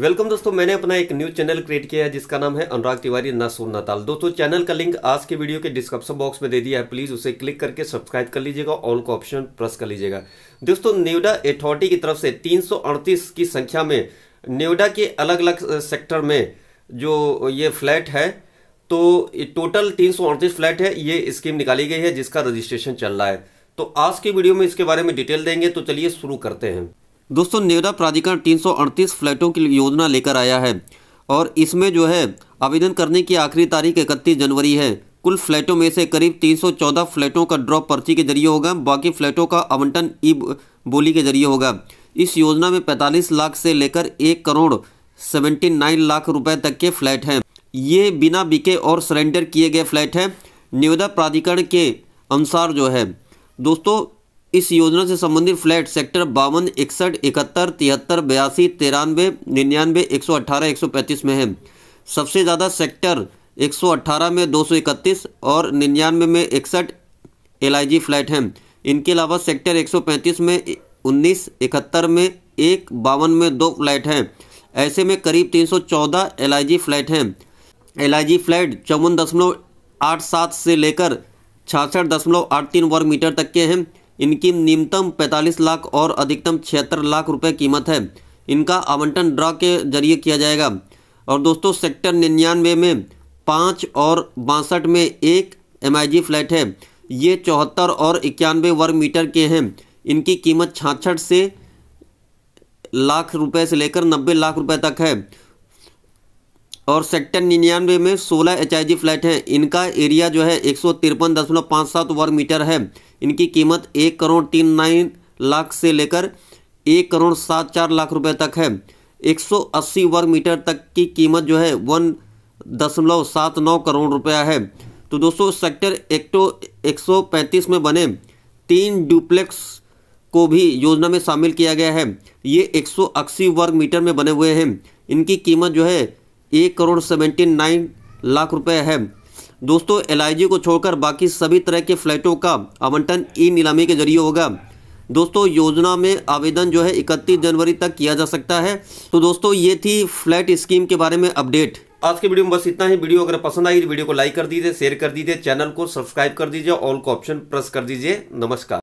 welcome दोस्तों मैंने अपना एक न्यूज चैनल क्रिएट किया है जिसका नाम है अनुराग तिवारी नासूर नाताल दोस्तों चैनल का लिंक आज के वीडियो के डिस्क्रिप्शन बॉक्स में दे दिया है प्लीज उसे क्लिक करके सब्सक्राइब कर लीजिएगा ऑल का ऑप्शन प्रेस कर लीजिएगा दोस्तों नोएडा अथॉरिटी की तरफ से तीन की संख्या में नोएडा के अलग अलग सेक्टर में जो ये फ्लैट है तो टोटल तीन फ्लैट है ये स्कीम निकाली गई है जिसका रजिस्ट्रेशन चल रहा है तो आज की वीडियो में इसके बारे में डिटेल देंगे तो चलिए शुरू करते हैं दोस्तों नेवरा प्राधिकरण 338 फ्लैटों की योजना लेकर आया है और इसमें जो है आवेदन करने की आखिरी तारीख इकतीस जनवरी है कुल फ्लैटों में से करीब 314 फ्लैटों का ड्रॉप पर्ची के जरिए होगा बाकी फ्लैटों का आवंटन ई बोली के जरिए होगा इस योजना में 45 लाख से लेकर एक करोड़ 79 लाख रुपए तक के फ्लैट हैं ये बिना बिके और सरेंडर किए गए फ्लैट हैं निवेदा प्राधिकरण के अनुसार जो है दोस्तों इस योजना से संबंधित फ्लैट सेक्टर बावन इकसठ इकहत्तर तिहत्तर बयासी तिरानवे निन्यानवे एक सौ अट्ठारह एक सौ पैंतीस में है सबसे ज़्यादा सेक्टर एक सौ अट्ठारह में दो सौ इकतीस और निन्यानवे में इकसठ एल फ्लैट हैं इनके अलावा सेक्टर एक सौ पैंतीस में उन्नीस इकहत्तर में एक बावन में दो फ्लैट हैं ऐसे में करीब तीन सौ चौदह एल फ्लैट हैं एल फ्लैट चौवन दशमलव आठ सात से लेकर छियासठ दशमलव आठ तीन वर्ग मीटर तक के हैं इनकी न्यूनतम 45 लाख और अधिकतम छिहत्तर लाख रुपए कीमत है इनका आवंटन ड्रा के जरिए किया जाएगा और दोस्तों सेक्टर निन्यानवे में पाँच और बासठ में एक एम फ्लैट है ये चौहत्तर और इक्यानवे वर्ग मीटर के हैं इनकी कीमत छाछठ से लाख रुपए से लेकर नब्बे लाख रुपए तक है और सेक्टर निन्यानवे में 16 एच फ्लैट हैं इनका एरिया जो है एक वर्ग मीटर है इनकी कीमत एक करोड़ तीन नाइन लाख से लेकर एक करोड़ सात चार लाख रुपए तक है 180 वर्ग मीटर तक की कीमत जो है वन दशमलव सात नौ करोड़ रुपया है तो दोस्तों सेक्टर एक्टो 135 में बने तीन डुप्लेक्स को भी योजना में शामिल किया गया है ये एक वर्ग मीटर में बने हुए हैं इनकी कीमत जो है एक करोड़ सेवेंटी नाइन लाख रुपए है दोस्तों एल को छोड़कर बाकी सभी तरह के फ्लैटों का आवंटन ई नीलामी के जरिए होगा दोस्तों योजना में आवेदन जो है 31 जनवरी तक किया जा सकता है तो दोस्तों ये थी फ्लैट स्कीम के बारे में अपडेट आज के वीडियो में बस इतना ही वीडियो अगर पसंद आई तो वीडियो को लाइक कर दीजिए शेयर कर दीजिए चैनल को सब्सक्राइब कर दीजिए ऑल को ऑप्शन प्रेस कर दीजिए नमस्कार